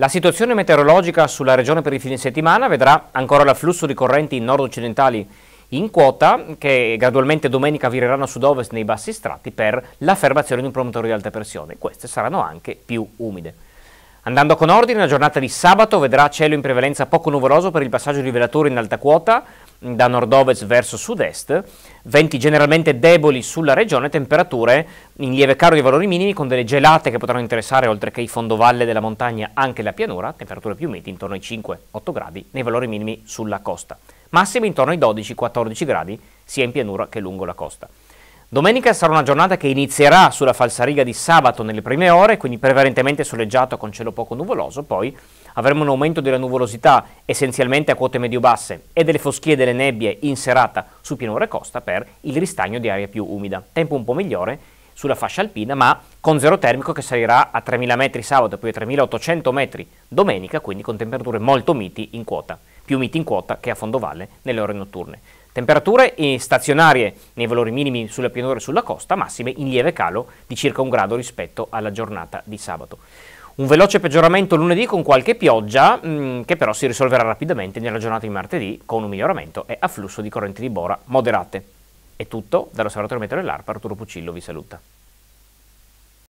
La situazione meteorologica sulla regione per il fine settimana vedrà ancora l'afflusso di correnti nord-occidentali in quota che gradualmente domenica vireranno a sud-ovest nei bassi strati per l'affermazione di un promotore di alta pressione. Queste saranno anche più umide. Andando con ordine, la giornata di sabato vedrà cielo in prevalenza poco nuvoloso per il passaggio di velatori in alta quota, da nord-ovest verso sud-est, venti generalmente deboli sulla regione, temperature in lieve caro di valori minimi con delle gelate che potranno interessare oltre che i fondovalle della montagna anche la pianura, temperature più miti intorno ai 5-8 gradi nei valori minimi sulla costa, Massimi intorno ai 12-14 gradi sia in pianura che lungo la costa. Domenica sarà una giornata che inizierà sulla falsariga di sabato nelle prime ore, quindi prevalentemente soleggiato con cielo poco nuvoloso, poi avremo un aumento della nuvolosità essenzialmente a quote medio-basse e delle foschie e delle nebbie in serata su pianura e costa per il ristagno di aria più umida. Tempo un po' migliore sulla fascia alpina, ma con zero termico che salirà a 3.000 metri sabato e poi a 3.800 metri domenica, quindi con temperature molto miti in quota, più miti in quota che a fondovalle nelle ore notturne. Temperature eh, stazionarie nei valori minimi sulla pianura e sulla costa, massime in lieve calo di circa un grado rispetto alla giornata di sabato. Un veloce peggioramento lunedì con qualche pioggia, mh, mm, che però si risolverà rapidamente nella giornata di martedì con un miglioramento e afflusso di correnti di bora moderate. È tutto dall'Osservatorio Meteo dell'ARPA, Arturo Puccillo vi saluta.